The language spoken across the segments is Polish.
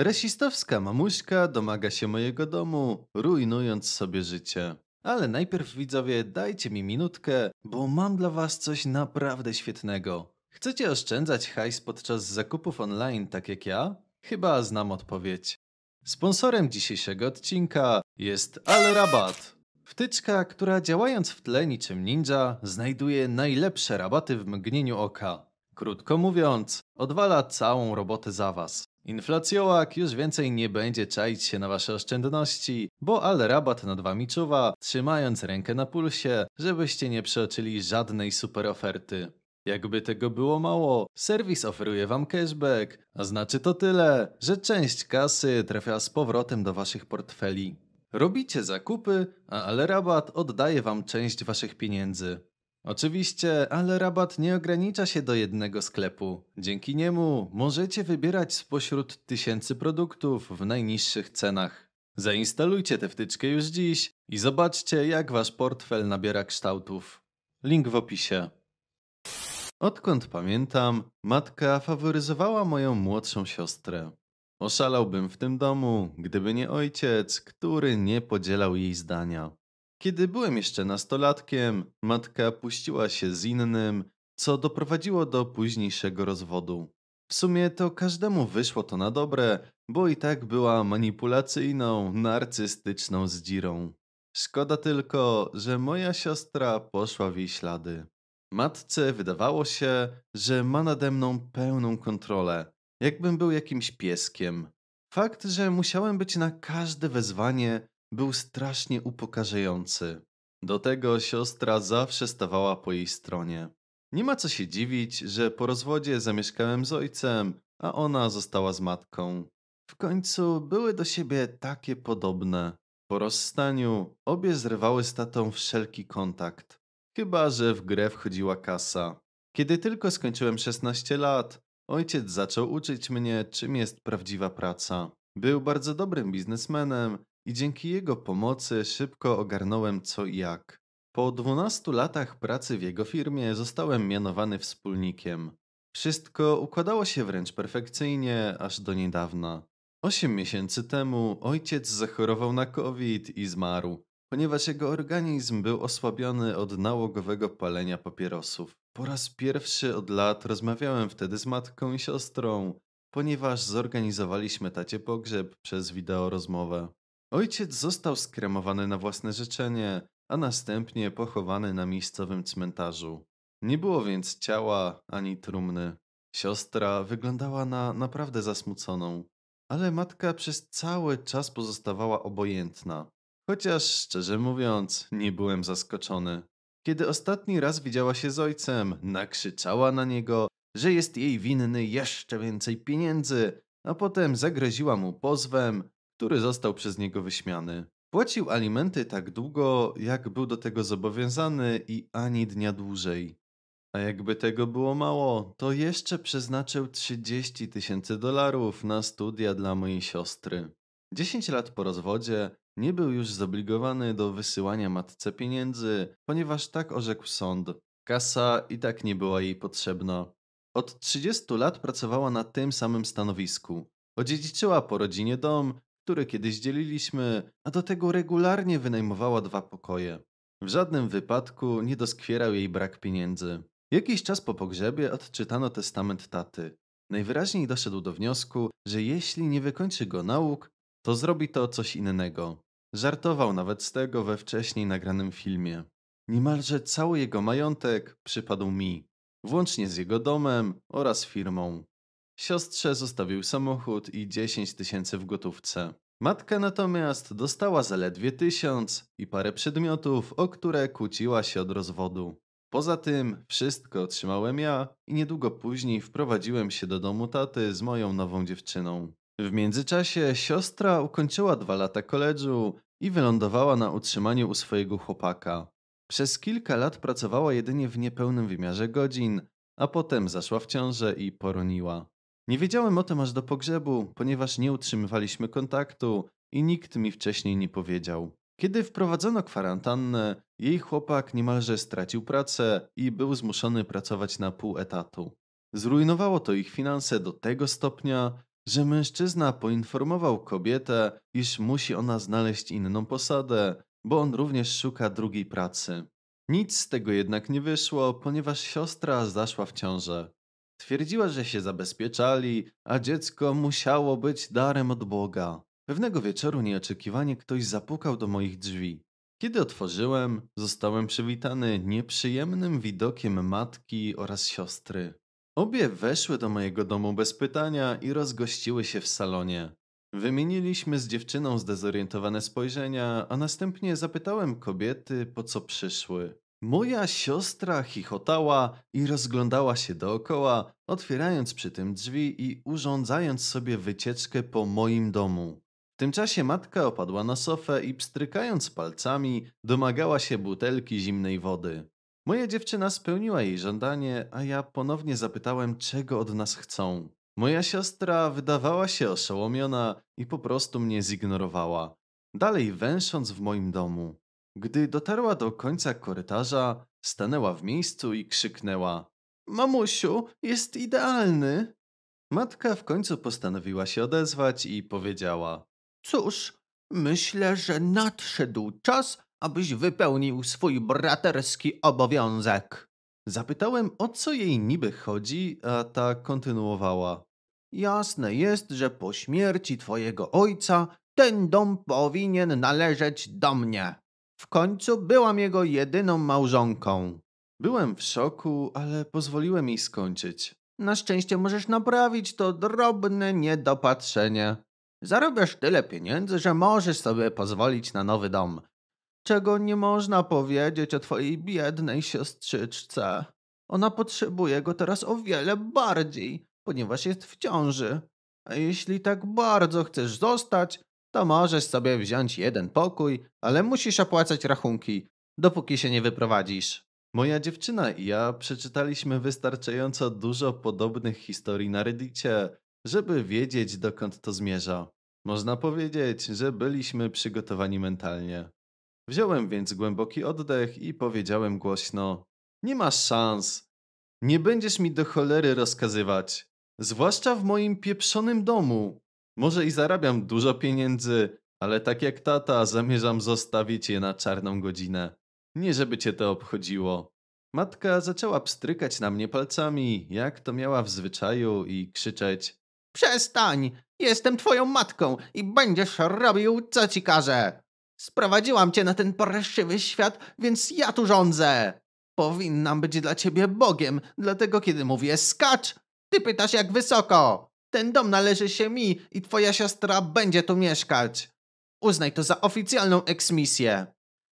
Rasistowska mamuśka domaga się mojego domu, rujnując sobie życie. Ale najpierw widzowie, dajcie mi minutkę, bo mam dla was coś naprawdę świetnego. Chcecie oszczędzać hajs podczas zakupów online tak jak ja? Chyba znam odpowiedź. Sponsorem dzisiejszego odcinka jest Alrabat. Wtyczka, która działając w tle niczym ninja, znajduje najlepsze rabaty w mgnieniu oka. Krótko mówiąc, odwala całą robotę za was. Inflacjołak już więcej nie będzie czaić się na wasze oszczędności, bo Al Rabat nad wami czuwa, trzymając rękę na pulsie, żebyście nie przeoczyli żadnej super oferty. Jakby tego było mało, serwis oferuje wam cashback, a znaczy to tyle, że część kasy trafia z powrotem do waszych portfeli. Robicie zakupy, a Al Rabat oddaje wam część waszych pieniędzy. Oczywiście, ale rabat nie ogranicza się do jednego sklepu. Dzięki niemu możecie wybierać spośród tysięcy produktów w najniższych cenach. Zainstalujcie tę wtyczkę już dziś i zobaczcie, jak wasz portfel nabiera kształtów. Link w opisie. Odkąd pamiętam, matka faworyzowała moją młodszą siostrę. Oszalałbym w tym domu, gdyby nie ojciec, który nie podzielał jej zdania. Kiedy byłem jeszcze nastolatkiem, matka puściła się z innym, co doprowadziło do późniejszego rozwodu. W sumie to każdemu wyszło to na dobre, bo i tak była manipulacyjną, narcystyczną zdzirą. Szkoda tylko, że moja siostra poszła w jej ślady. Matce wydawało się, że ma nade mną pełną kontrolę, jakbym był jakimś pieskiem. Fakt, że musiałem być na każde wezwanie, był strasznie upokarzający. Do tego siostra zawsze stawała po jej stronie. Nie ma co się dziwić, że po rozwodzie zamieszkałem z ojcem, a ona została z matką. W końcu były do siebie takie podobne. Po rozstaniu obie zrywały z tatą wszelki kontakt. Chyba, że w grę wchodziła kasa. Kiedy tylko skończyłem 16 lat, ojciec zaczął uczyć mnie, czym jest prawdziwa praca. Był bardzo dobrym biznesmenem i dzięki jego pomocy szybko ogarnąłem co i jak. Po 12 latach pracy w jego firmie zostałem mianowany wspólnikiem. Wszystko układało się wręcz perfekcyjnie, aż do niedawna. Osiem miesięcy temu ojciec zachorował na COVID i zmarł, ponieważ jego organizm był osłabiony od nałogowego palenia papierosów. Po raz pierwszy od lat rozmawiałem wtedy z matką i siostrą, ponieważ zorganizowaliśmy tacie pogrzeb przez wideorozmowę. Ojciec został skremowany na własne życzenie, a następnie pochowany na miejscowym cmentarzu. Nie było więc ciała ani trumny. Siostra wyglądała na naprawdę zasmuconą, ale matka przez cały czas pozostawała obojętna. Chociaż szczerze mówiąc, nie byłem zaskoczony. Kiedy ostatni raz widziała się z ojcem, nakrzyczała na niego, że jest jej winny jeszcze więcej pieniędzy, a potem zagroziła mu pozwem, który został przez niego wyśmiany. Płacił alimenty tak długo, jak był do tego zobowiązany i ani dnia dłużej. A jakby tego było mało, to jeszcze przeznaczył 30 tysięcy dolarów na studia dla mojej siostry. 10 lat po rozwodzie nie był już zobligowany do wysyłania matce pieniędzy, ponieważ tak orzekł sąd. Kasa i tak nie była jej potrzebna. Od 30 lat pracowała na tym samym stanowisku. Odziedziczyła po rodzinie dom które kiedyś dzieliliśmy, a do tego regularnie wynajmowała dwa pokoje. W żadnym wypadku nie doskwierał jej brak pieniędzy. Jakiś czas po pogrzebie odczytano testament taty. Najwyraźniej doszedł do wniosku, że jeśli nie wykończy go nauk, to zrobi to coś innego. Żartował nawet z tego we wcześniej nagranym filmie. Niemalże cały jego majątek przypadł mi, włącznie z jego domem oraz firmą. Siostrze zostawił samochód i 10 tysięcy w gotówce. Matka natomiast dostała zaledwie tysiąc i parę przedmiotów, o które kłóciła się od rozwodu. Poza tym wszystko otrzymałem ja i niedługo później wprowadziłem się do domu taty z moją nową dziewczyną. W międzyczasie siostra ukończyła dwa lata koledżu i wylądowała na utrzymaniu u swojego chłopaka. Przez kilka lat pracowała jedynie w niepełnym wymiarze godzin, a potem zaszła w ciążę i poroniła. Nie wiedziałem o tym aż do pogrzebu, ponieważ nie utrzymywaliśmy kontaktu i nikt mi wcześniej nie powiedział. Kiedy wprowadzono kwarantannę, jej chłopak niemalże stracił pracę i był zmuszony pracować na pół etatu. Zrujnowało to ich finanse do tego stopnia, że mężczyzna poinformował kobietę, iż musi ona znaleźć inną posadę, bo on również szuka drugiej pracy. Nic z tego jednak nie wyszło, ponieważ siostra zaszła w ciążę. Twierdziła, że się zabezpieczali, a dziecko musiało być darem od Boga. Pewnego wieczoru nieoczekiwanie ktoś zapukał do moich drzwi. Kiedy otworzyłem, zostałem przywitany nieprzyjemnym widokiem matki oraz siostry. Obie weszły do mojego domu bez pytania i rozgościły się w salonie. Wymieniliśmy z dziewczyną zdezorientowane spojrzenia, a następnie zapytałem kobiety, po co przyszły. Moja siostra chichotała i rozglądała się dookoła, otwierając przy tym drzwi i urządzając sobie wycieczkę po moim domu. W tym czasie matka opadła na sofę i pstrykając palcami domagała się butelki zimnej wody. Moja dziewczyna spełniła jej żądanie, a ja ponownie zapytałem, czego od nas chcą. Moja siostra wydawała się oszołomiona i po prostu mnie zignorowała, dalej węsząc w moim domu. Gdy dotarła do końca korytarza, stanęła w miejscu i krzyknęła: Mamusiu, jest idealny! Matka w końcu postanowiła się odezwać i powiedziała: Cóż, myślę, że nadszedł czas, abyś wypełnił swój braterski obowiązek. Zapytałem, o co jej niby chodzi, a ta kontynuowała. Jasne jest, że po śmierci twojego ojca ten dom powinien należeć do mnie. W końcu byłam jego jedyną małżonką. Byłem w szoku, ale pozwoliłem jej skończyć. Na szczęście możesz naprawić to drobne niedopatrzenie. Zarobiasz tyle pieniędzy, że możesz sobie pozwolić na nowy dom. Czego nie można powiedzieć o twojej biednej siostrzyczce. Ona potrzebuje go teraz o wiele bardziej, ponieważ jest w ciąży. A jeśli tak bardzo chcesz zostać, to możesz sobie wziąć jeden pokój, ale musisz opłacać rachunki, dopóki się nie wyprowadzisz. Moja dziewczyna i ja przeczytaliśmy wystarczająco dużo podobnych historii na Reddicie, żeby wiedzieć dokąd to zmierza. Można powiedzieć, że byliśmy przygotowani mentalnie. Wziąłem więc głęboki oddech i powiedziałem głośno: Nie masz szans. Nie będziesz mi do cholery rozkazywać. Zwłaszcza w moim pieprzonym domu. Może i zarabiam dużo pieniędzy, ale tak jak tata, zamierzam zostawić je na czarną godzinę. Nie żeby cię to obchodziło. Matka zaczęła pstrykać na mnie palcami, jak to miała w zwyczaju, i krzyczeć: Przestań! Jestem twoją matką i będziesz robił, co ci każę! Sprowadziłam cię na ten poreszczywy świat, więc ja tu rządzę! Powinnam być dla ciebie Bogiem, dlatego kiedy mówię skacz, ty pytasz jak wysoko! Ten dom należy się mi i twoja siostra będzie tu mieszkać. Uznaj to za oficjalną eksmisję.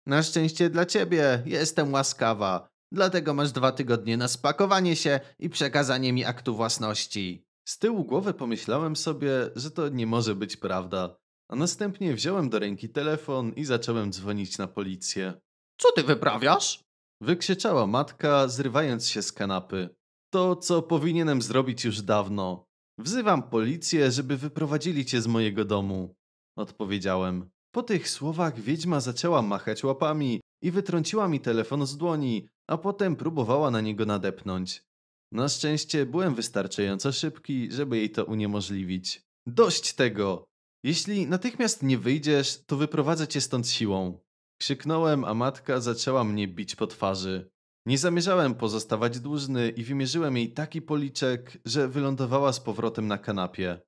Na szczęście dla ciebie jestem łaskawa. Dlatego masz dwa tygodnie na spakowanie się i przekazanie mi aktu własności. Z tyłu głowy pomyślałem sobie, że to nie może być prawda. A następnie wziąłem do ręki telefon i zacząłem dzwonić na policję. Co ty wyprawiasz? Wykrzyczała matka, zrywając się z kanapy. To, co powinienem zrobić już dawno. Wzywam policję, żeby wyprowadzili cię z mojego domu, odpowiedziałem. Po tych słowach wiedźma zaczęła machać łapami i wytrąciła mi telefon z dłoni, a potem próbowała na niego nadepnąć. Na szczęście byłem wystarczająco szybki, żeby jej to uniemożliwić. Dość tego! Jeśli natychmiast nie wyjdziesz, to wyprowadzę cię stąd siłą. Krzyknąłem, a matka zaczęła mnie bić po twarzy. Nie zamierzałem pozostawać dłużny i wymierzyłem jej taki policzek, że wylądowała z powrotem na kanapie.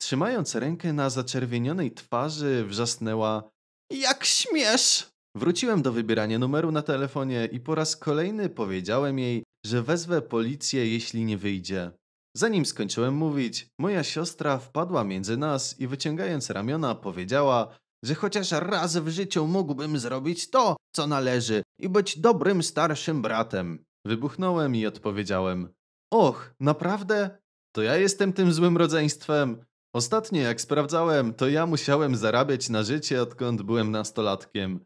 Trzymając rękę na zaczerwienionej twarzy, wrzasnęła: Jak śmiesz! Wróciłem do wybierania numeru na telefonie i po raz kolejny powiedziałem jej, że wezwę policję, jeśli nie wyjdzie. Zanim skończyłem mówić, moja siostra wpadła między nas i wyciągając ramiona powiedziała, że chociaż raz w życiu mógłbym zrobić to, co należy i być dobrym starszym bratem. Wybuchnąłem i odpowiedziałem: Och, naprawdę? To ja jestem tym złym rodzeństwem. Ostatnio jak sprawdzałem, to ja musiałem zarabiać na życie, odkąd byłem nastolatkiem.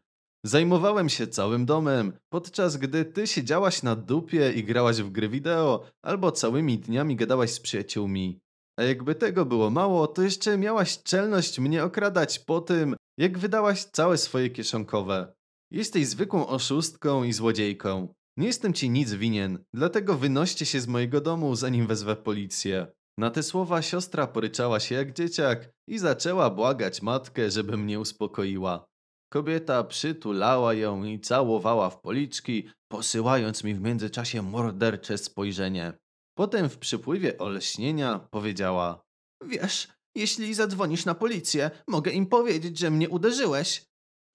Zajmowałem się całym domem, podczas gdy ty siedziałaś na dupie i grałaś w gry wideo, albo całymi dniami gadałaś z przyjaciółmi. A jakby tego było mało, to jeszcze miałaś czelność mnie okradać po tym, jak wydałaś całe swoje kieszonkowe. Jesteś zwykłą oszustką i złodziejką. Nie jestem ci nic winien, dlatego wynoście się z mojego domu, zanim wezwę policję. Na te słowa siostra poryczała się jak dzieciak i zaczęła błagać matkę, żeby mnie uspokoiła. Kobieta przytulała ją i całowała w policzki, posyłając mi w międzyczasie mordercze spojrzenie. Potem w przypływie olśnienia powiedziała: Wiesz, jeśli zadzwonisz na policję, mogę im powiedzieć, że mnie uderzyłeś.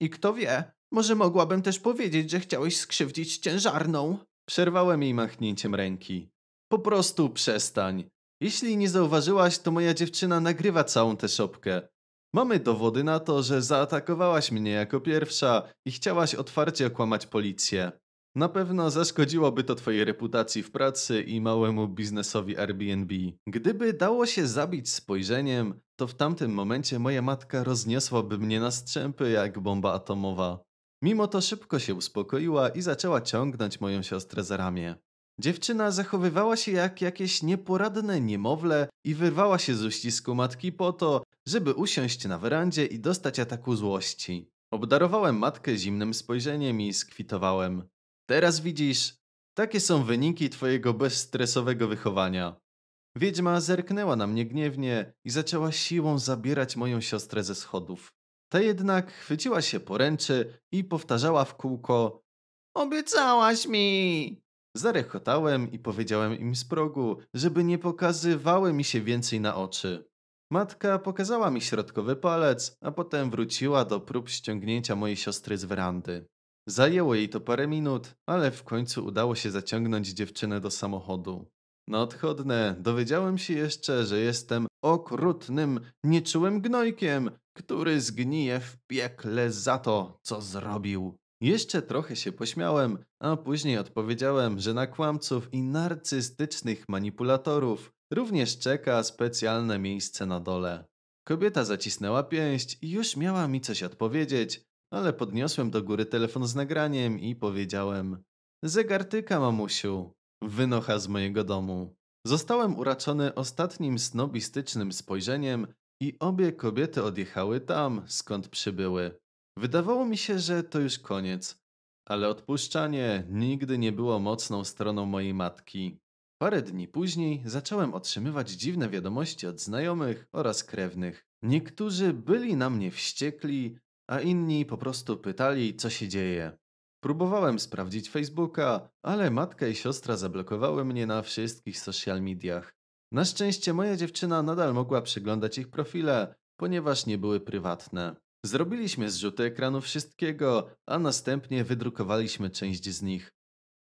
I kto wie, może mogłabym też powiedzieć, że chciałeś skrzywdzić ciężarną. Przerwałem jej machnięciem ręki. Po prostu przestań. Jeśli nie zauważyłaś, to moja dziewczyna nagrywa całą tę szopkę. Mamy dowody na to, że zaatakowałaś mnie jako pierwsza i chciałaś otwarcie okłamać policję. Na pewno zaszkodziłoby to Twojej reputacji w pracy i małemu biznesowi Airbnb. Gdyby dało się zabić spojrzeniem, to w tamtym momencie moja matka rozniosłaby mnie na strzępy jak bomba atomowa. Mimo to szybko się uspokoiła i zaczęła ciągnąć moją siostrę za ramię. Dziewczyna zachowywała się jak jakieś nieporadne niemowlę i wyrwała się z uścisku matki po to, żeby usiąść na werandzie i dostać ataku złości. Obdarowałem matkę zimnym spojrzeniem i skwitowałem. Teraz widzisz, takie są wyniki twojego bezstresowego wychowania. Wiedźma zerknęła na mnie gniewnie i zaczęła siłą zabierać moją siostrę ze schodów. Ta jednak chwyciła się poręczy i powtarzała w kółko: Obiecałaś mi! Zarechotałem i powiedziałem im z progu, żeby nie pokazywały mi się więcej na oczy. Matka pokazała mi środkowy palec, a potem wróciła do prób ściągnięcia mojej siostry z werandy. Zajęło jej to parę minut, ale w końcu udało się zaciągnąć dziewczynę do samochodu. Na no odchodne dowiedziałem się jeszcze, że jestem okrutnym, nieczułym gnojkiem, który zgnije w piekle za to, co zrobił. Jeszcze trochę się pośmiałem, a później odpowiedziałem, że na kłamców i narcystycznych manipulatorów również czeka specjalne miejsce na dole. Kobieta zacisnęła pięść i już miała mi coś odpowiedzieć, ale podniosłem do góry telefon z nagraniem i powiedziałem: Zegartyka, mamusiu, wynocha z mojego domu. Zostałem uraczony ostatnim snobistycznym spojrzeniem i obie kobiety odjechały tam, skąd przybyły. Wydawało mi się, że to już koniec, ale odpuszczanie nigdy nie było mocną stroną mojej matki. Parę dni później zacząłem otrzymywać dziwne wiadomości od znajomych oraz krewnych. Niektórzy byli na mnie wściekli, a inni po prostu pytali, co się dzieje. Próbowałem sprawdzić Facebooka, ale matka i siostra zablokowały mnie na wszystkich social mediach. Na szczęście moja dziewczyna nadal mogła przeglądać ich profile, ponieważ nie były prywatne. Zrobiliśmy zrzuty ekranu wszystkiego, a następnie wydrukowaliśmy część z nich.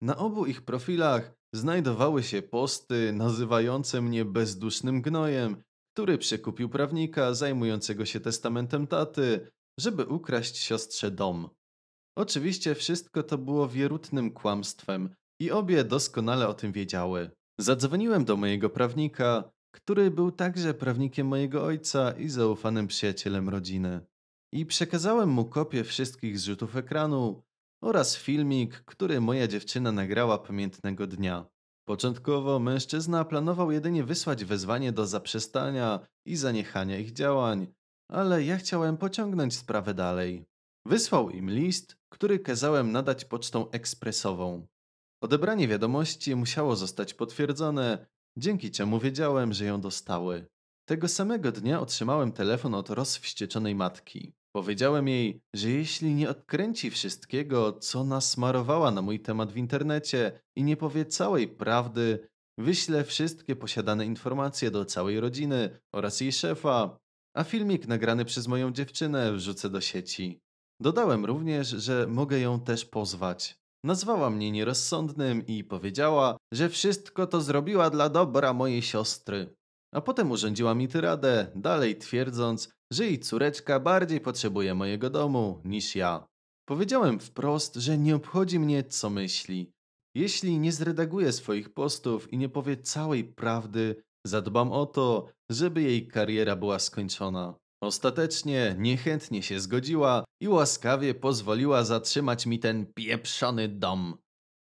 Na obu ich profilach znajdowały się posty nazywające mnie bezdusznym gnojem, który przekupił prawnika zajmującego się testamentem taty żeby ukraść siostrze dom. Oczywiście wszystko to było wierutnym kłamstwem i obie doskonale o tym wiedziały. Zadzwoniłem do mojego prawnika, który był także prawnikiem mojego ojca i zaufanym przyjacielem rodziny. I przekazałem mu kopię wszystkich zrzutów ekranu oraz filmik, który moja dziewczyna nagrała pamiętnego dnia. Początkowo mężczyzna planował jedynie wysłać wezwanie do zaprzestania i zaniechania ich działań, ale ja chciałem pociągnąć sprawę dalej. Wysłał im list, który kazałem nadać pocztą ekspresową. Odebranie wiadomości musiało zostać potwierdzone, dzięki czemu wiedziałem, że ją dostały. Tego samego dnia otrzymałem telefon od rozwścieczonej matki. Powiedziałem jej, że jeśli nie odkręci wszystkiego, co nasmarowała na mój temat w internecie i nie powie całej prawdy, wyślę wszystkie posiadane informacje do całej rodziny oraz jej szefa, a filmik nagrany przez moją dziewczynę wrzucę do sieci. Dodałem również, że mogę ją też pozwać. Nazwała mnie nierozsądnym i powiedziała, że wszystko to zrobiła dla dobra mojej siostry. A potem urządziła mi tyradę, dalej twierdząc, że jej córeczka bardziej potrzebuje mojego domu niż ja. Powiedziałem wprost, że nie obchodzi mnie, co myśli. Jeśli nie zredaguje swoich postów i nie powie całej prawdy, Zadbam o to, żeby jej kariera była skończona. Ostatecznie niechętnie się zgodziła i łaskawie pozwoliła zatrzymać mi ten pieprzony dom.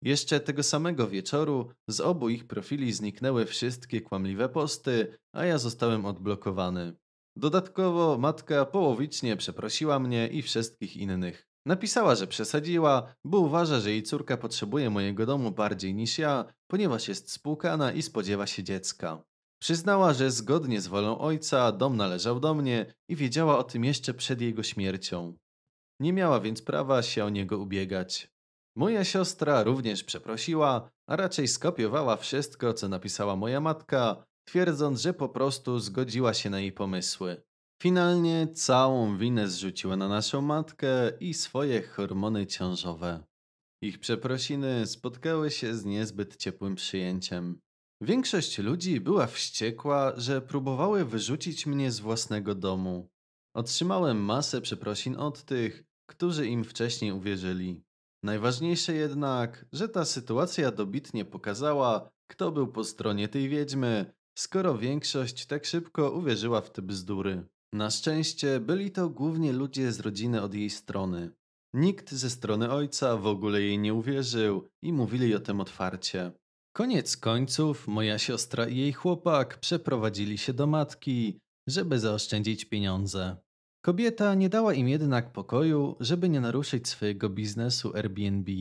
Jeszcze tego samego wieczoru z obu ich profili zniknęły wszystkie kłamliwe posty, a ja zostałem odblokowany. Dodatkowo matka połowicznie przeprosiła mnie i wszystkich innych. Napisała, że przesadziła, bo uważa, że jej córka potrzebuje mojego domu bardziej niż ja, ponieważ jest spłukana i spodziewa się dziecka. Przyznała, że zgodnie z wolą ojca dom należał do mnie i wiedziała o tym jeszcze przed jego śmiercią. Nie miała więc prawa się o niego ubiegać. Moja siostra również przeprosiła, a raczej skopiowała wszystko, co napisała moja matka, twierdząc, że po prostu zgodziła się na jej pomysły. Finalnie całą winę zrzuciła na naszą matkę i swoje hormony ciążowe. Ich przeprosiny spotkały się z niezbyt ciepłym przyjęciem. Większość ludzi była wściekła, że próbowały wyrzucić mnie z własnego domu. Otrzymałem masę przeprosin od tych, którzy im wcześniej uwierzyli. Najważniejsze jednak, że ta sytuacja dobitnie pokazała, kto był po stronie tej wiedźmy, skoro większość tak szybko uwierzyła w te bzdury. Na szczęście byli to głównie ludzie z rodziny od jej strony. Nikt ze strony ojca w ogóle jej nie uwierzył i mówili o tym otwarcie. Koniec końców moja siostra i jej chłopak przeprowadzili się do matki, żeby zaoszczędzić pieniądze. Kobieta nie dała im jednak pokoju, żeby nie naruszyć swojego biznesu Airbnb.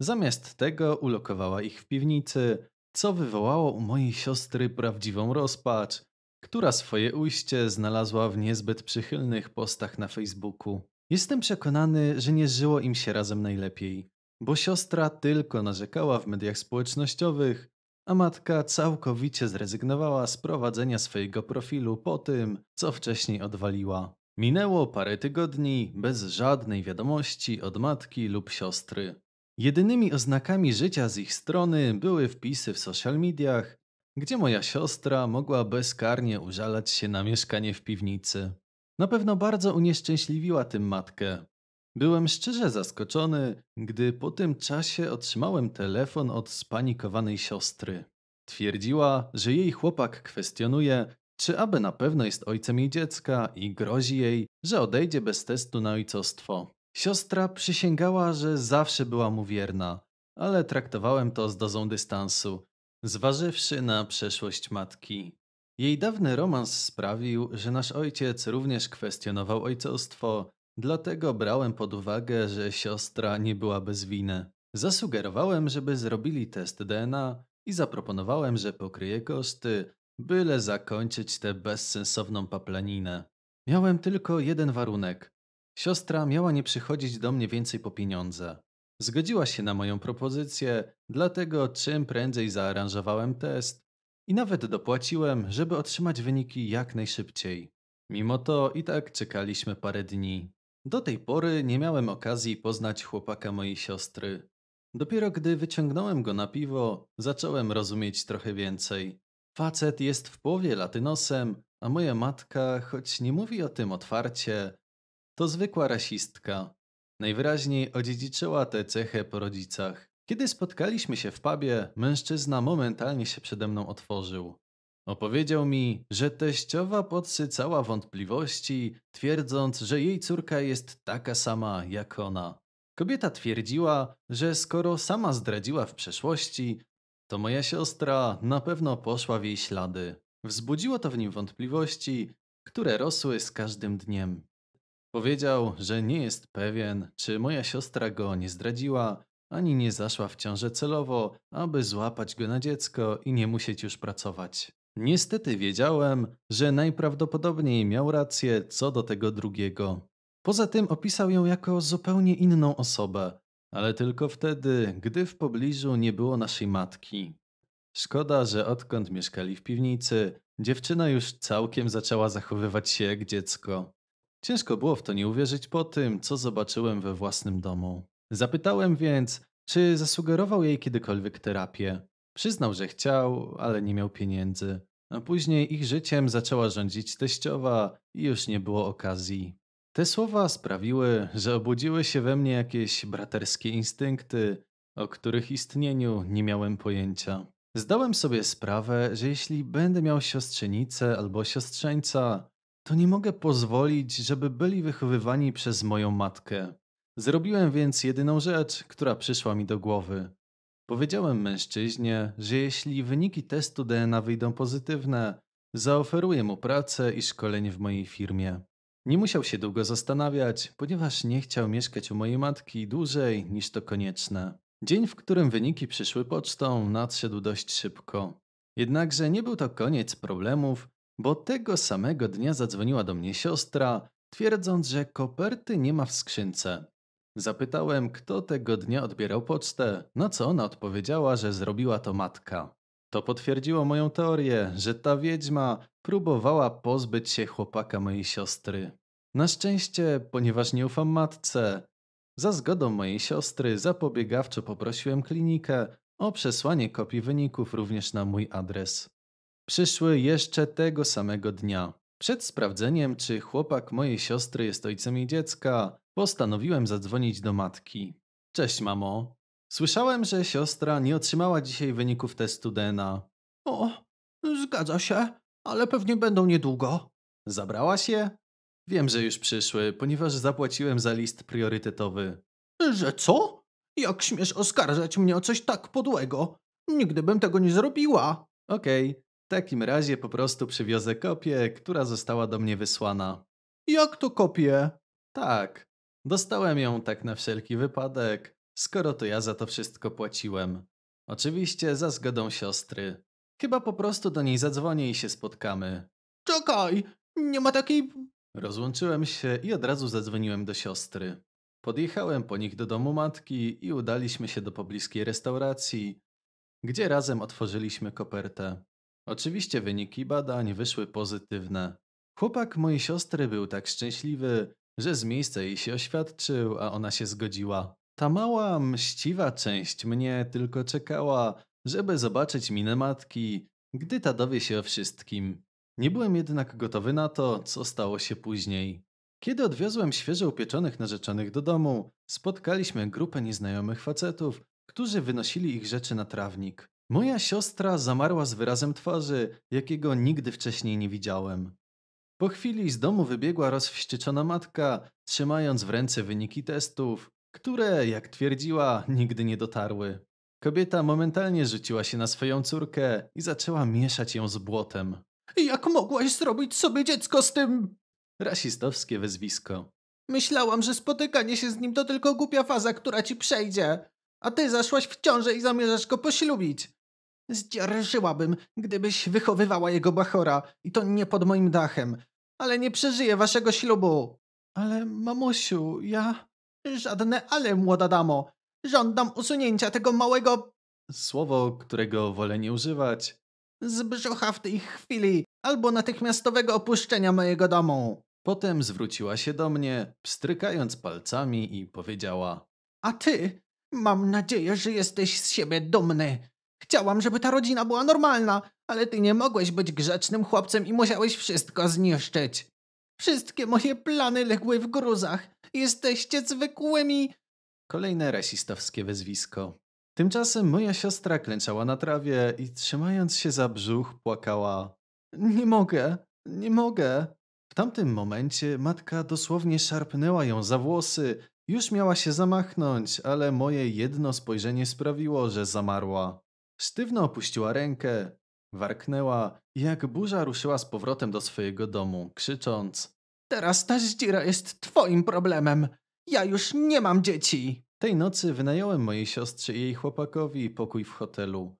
Zamiast tego ulokowała ich w piwnicy, co wywołało u mojej siostry prawdziwą rozpacz, która swoje ujście znalazła w niezbyt przychylnych postach na Facebooku. Jestem przekonany, że nie żyło im się razem najlepiej bo siostra tylko narzekała w mediach społecznościowych, a matka całkowicie zrezygnowała z prowadzenia swojego profilu po tym, co wcześniej odwaliła. Minęło parę tygodni bez żadnej wiadomości od matki lub siostry. Jedynymi oznakami życia z ich strony były wpisy w social mediach, gdzie moja siostra mogła bezkarnie użalać się na mieszkanie w piwnicy. Na pewno bardzo unieszczęśliwiła tym matkę, Byłem szczerze zaskoczony, gdy po tym czasie otrzymałem telefon od spanikowanej siostry. Twierdziła, że jej chłopak kwestionuje, czy aby na pewno jest ojcem jej dziecka i grozi jej, że odejdzie bez testu na ojcostwo. Siostra przysięgała, że zawsze była mu wierna, ale traktowałem to z dozą dystansu, zważywszy na przeszłość matki. Jej dawny romans sprawił, że nasz ojciec również kwestionował ojcostwo Dlatego brałem pod uwagę, że siostra nie była bez winy. Zasugerowałem, żeby zrobili test DNA i zaproponowałem, że pokryję koszty, byle zakończyć tę bezsensowną paplaninę. Miałem tylko jeden warunek. Siostra miała nie przychodzić do mnie więcej po pieniądze. Zgodziła się na moją propozycję, dlatego czym prędzej zaaranżowałem test i nawet dopłaciłem, żeby otrzymać wyniki jak najszybciej. Mimo to i tak czekaliśmy parę dni. Do tej pory nie miałem okazji poznać chłopaka mojej siostry. Dopiero gdy wyciągnąłem go na piwo, zacząłem rozumieć trochę więcej. Facet jest w połowie latynosem, a moja matka, choć nie mówi o tym otwarcie, to zwykła rasistka. Najwyraźniej odziedziczyła tę cechę po rodzicach. Kiedy spotkaliśmy się w pubie, mężczyzna momentalnie się przede mną otworzył. Opowiedział mi, że teściowa podsycała wątpliwości, twierdząc, że jej córka jest taka sama jak ona. Kobieta twierdziła, że skoro sama zdradziła w przeszłości, to moja siostra na pewno poszła w jej ślady. Wzbudziło to w nim wątpliwości, które rosły z każdym dniem. Powiedział, że nie jest pewien, czy moja siostra go nie zdradziła, ani nie zaszła w ciążę celowo, aby złapać go na dziecko i nie musieć już pracować. Niestety wiedziałem, że najprawdopodobniej miał rację co do tego drugiego. Poza tym opisał ją jako zupełnie inną osobę, ale tylko wtedy, gdy w pobliżu nie było naszej matki. Szkoda, że odkąd mieszkali w piwnicy, dziewczyna już całkiem zaczęła zachowywać się jak dziecko. Ciężko było w to nie uwierzyć po tym, co zobaczyłem we własnym domu. Zapytałem więc, czy zasugerował jej kiedykolwiek terapię. Przyznał, że chciał, ale nie miał pieniędzy. A później ich życiem zaczęła rządzić teściowa i już nie było okazji. Te słowa sprawiły, że obudziły się we mnie jakieś braterskie instynkty, o których istnieniu nie miałem pojęcia. Zdałem sobie sprawę, że jeśli będę miał siostrzenicę albo siostrzeńca, to nie mogę pozwolić, żeby byli wychowywani przez moją matkę. Zrobiłem więc jedyną rzecz, która przyszła mi do głowy. Powiedziałem mężczyźnie, że jeśli wyniki testu DNA wyjdą pozytywne, zaoferuję mu pracę i szkolenie w mojej firmie. Nie musiał się długo zastanawiać, ponieważ nie chciał mieszkać u mojej matki dłużej niż to konieczne. Dzień, w którym wyniki przyszły pocztą, nadszedł dość szybko. Jednakże nie był to koniec problemów, bo tego samego dnia zadzwoniła do mnie siostra, twierdząc, że koperty nie ma w skrzynce. Zapytałem, kto tego dnia odbierał pocztę, na co ona odpowiedziała, że zrobiła to matka. To potwierdziło moją teorię, że ta wiedźma próbowała pozbyć się chłopaka mojej siostry. Na szczęście, ponieważ nie ufam matce, za zgodą mojej siostry zapobiegawczo poprosiłem klinikę o przesłanie kopii wyników również na mój adres. Przyszły jeszcze tego samego dnia. Przed sprawdzeniem, czy chłopak mojej siostry jest ojcem jej dziecka, Postanowiłem zadzwonić do matki. Cześć, mamo. Słyszałem, że siostra nie otrzymała dzisiaj wyników testu DNA. O, zgadza się, ale pewnie będą niedługo. Zabrała się. Wiem, że już przyszły, ponieważ zapłaciłem za list priorytetowy. Że co? Jak śmiesz oskarżać mnie o coś tak podłego? Nigdy bym tego nie zrobiła. Okej, okay. w takim razie po prostu przywiozę kopię, która została do mnie wysłana. Jak to kopię? Tak, Dostałem ją tak na wszelki wypadek, skoro to ja za to wszystko płaciłem. Oczywiście za zgodą siostry. Chyba po prostu do niej zadzwonię i się spotkamy. Czekaj, nie ma takiej... Rozłączyłem się i od razu zadzwoniłem do siostry. Podjechałem po nich do domu matki i udaliśmy się do pobliskiej restauracji, gdzie razem otworzyliśmy kopertę. Oczywiście wyniki badań wyszły pozytywne. Chłopak mojej siostry był tak szczęśliwy, że z miejsca jej się oświadczył, a ona się zgodziła. Ta mała, mściwa część mnie tylko czekała, żeby zobaczyć minę matki, gdy ta dowie się o wszystkim. Nie byłem jednak gotowy na to, co stało się później. Kiedy odwiozłem świeżo upieczonych narzeczonych do domu, spotkaliśmy grupę nieznajomych facetów, którzy wynosili ich rzeczy na trawnik. Moja siostra zamarła z wyrazem twarzy, jakiego nigdy wcześniej nie widziałem. Po chwili z domu wybiegła rozwścieczona matka, trzymając w ręce wyniki testów, które, jak twierdziła, nigdy nie dotarły. Kobieta momentalnie rzuciła się na swoją córkę i zaczęła mieszać ją z błotem. Jak mogłaś zrobić sobie dziecko z tym? Rasistowskie wezwisko. Myślałam, że spotykanie się z nim to tylko głupia faza, która ci przejdzie. A ty zaszłaś w ciążę i zamierzasz go poślubić. Zdzierżyłabym, gdybyś wychowywała jego bachora i to nie pod moim dachem ale nie przeżyję waszego ślubu. Ale mamusiu, ja... Żadne ale, młoda damo. Żądam usunięcia tego małego... Słowo, którego wolę nie używać. Z brzucha w tej chwili, albo natychmiastowego opuszczenia mojego domu. Potem zwróciła się do mnie, pstrykając palcami i powiedziała: A ty, mam nadzieję, że jesteś z siebie dumny. Chciałam, żeby ta rodzina była normalna, ale ty nie mogłeś być grzecznym chłopcem i musiałeś wszystko zniszczyć. Wszystkie moje plany legły w gruzach. Jesteście zwykłymi... Kolejne rasistowskie wezwisko. Tymczasem moja siostra klęczała na trawie i trzymając się za brzuch płakała. Nie mogę, nie mogę. W tamtym momencie matka dosłownie szarpnęła ją za włosy. Już miała się zamachnąć, ale moje jedno spojrzenie sprawiło, że zamarła. Sztywno opuściła rękę, warknęła i jak burza ruszyła z powrotem do swojego domu, krzycząc Teraz ta zdzira jest twoim problemem! Ja już nie mam dzieci! Tej nocy wynająłem mojej siostrze i jej chłopakowi pokój w hotelu.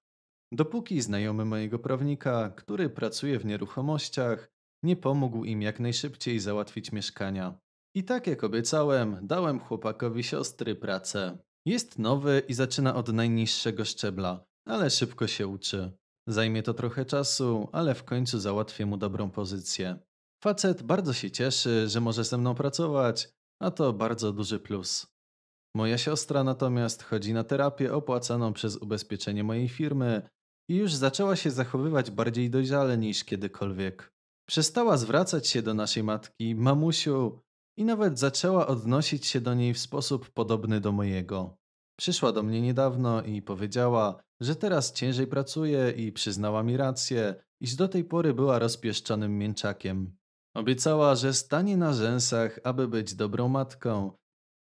Dopóki znajomy mojego prawnika, który pracuje w nieruchomościach, nie pomógł im jak najszybciej załatwić mieszkania. I tak jak obiecałem, dałem chłopakowi siostry pracę. Jest nowy i zaczyna od najniższego szczebla ale szybko się uczy. Zajmie to trochę czasu, ale w końcu załatwię mu dobrą pozycję. Facet bardzo się cieszy, że może ze mną pracować, a to bardzo duży plus. Moja siostra natomiast chodzi na terapię opłacaną przez ubezpieczenie mojej firmy i już zaczęła się zachowywać bardziej dojrzale niż kiedykolwiek. Przestała zwracać się do naszej matki, mamusiu, i nawet zaczęła odnosić się do niej w sposób podobny do mojego. Przyszła do mnie niedawno i powiedziała, że teraz ciężej pracuje i przyznała mi rację, iż do tej pory była rozpieszczonym mięczakiem. Obiecała, że stanie na rzęsach, aby być dobrą matką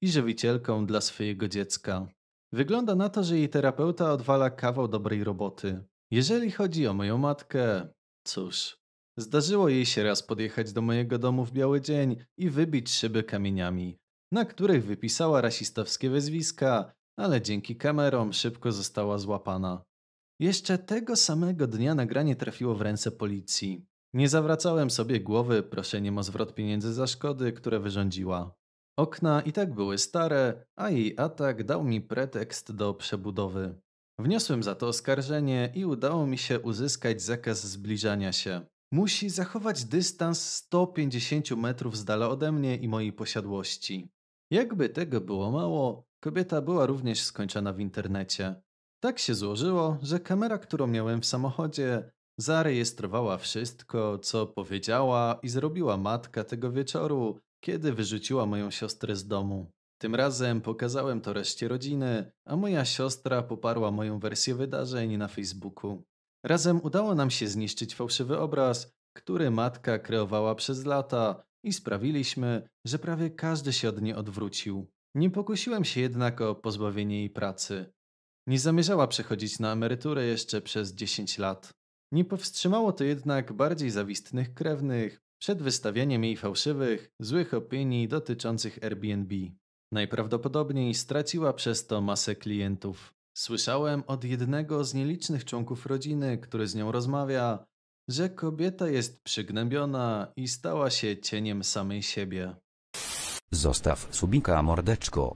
i żywicielką dla swojego dziecka. Wygląda na to, że jej terapeuta odwala kawał dobrej roboty. Jeżeli chodzi o moją matkę, cóż, zdarzyło jej się raz podjechać do mojego domu w biały dzień i wybić szyby kamieniami, na których wypisała rasistowskie wezwiska ale dzięki kamerom szybko została złapana. Jeszcze tego samego dnia nagranie trafiło w ręce policji. Nie zawracałem sobie głowy proszeniem o zwrot pieniędzy za szkody, które wyrządziła. Okna i tak były stare, a jej atak dał mi pretekst do przebudowy. Wniosłem za to oskarżenie i udało mi się uzyskać zakaz zbliżania się. Musi zachować dystans 150 metrów z dala ode mnie i mojej posiadłości. Jakby tego było mało, Kobieta była również skończona w internecie. Tak się złożyło, że kamera, którą miałem w samochodzie, zarejestrowała wszystko, co powiedziała i zrobiła matka tego wieczoru, kiedy wyrzuciła moją siostrę z domu. Tym razem pokazałem to reszcie rodziny, a moja siostra poparła moją wersję wydarzeń na Facebooku. Razem udało nam się zniszczyć fałszywy obraz, który matka kreowała przez lata i sprawiliśmy, że prawie każdy się od niej odwrócił. Nie pokusiłem się jednak o pozbawienie jej pracy. Nie zamierzała przechodzić na emeryturę jeszcze przez 10 lat. Nie powstrzymało to jednak bardziej zawistnych krewnych przed wystawianiem jej fałszywych, złych opinii dotyczących Airbnb. Najprawdopodobniej straciła przez to masę klientów. Słyszałem od jednego z nielicznych członków rodziny, który z nią rozmawia, że kobieta jest przygnębiona i stała się cieniem samej siebie. Zostaw subika mordeczko.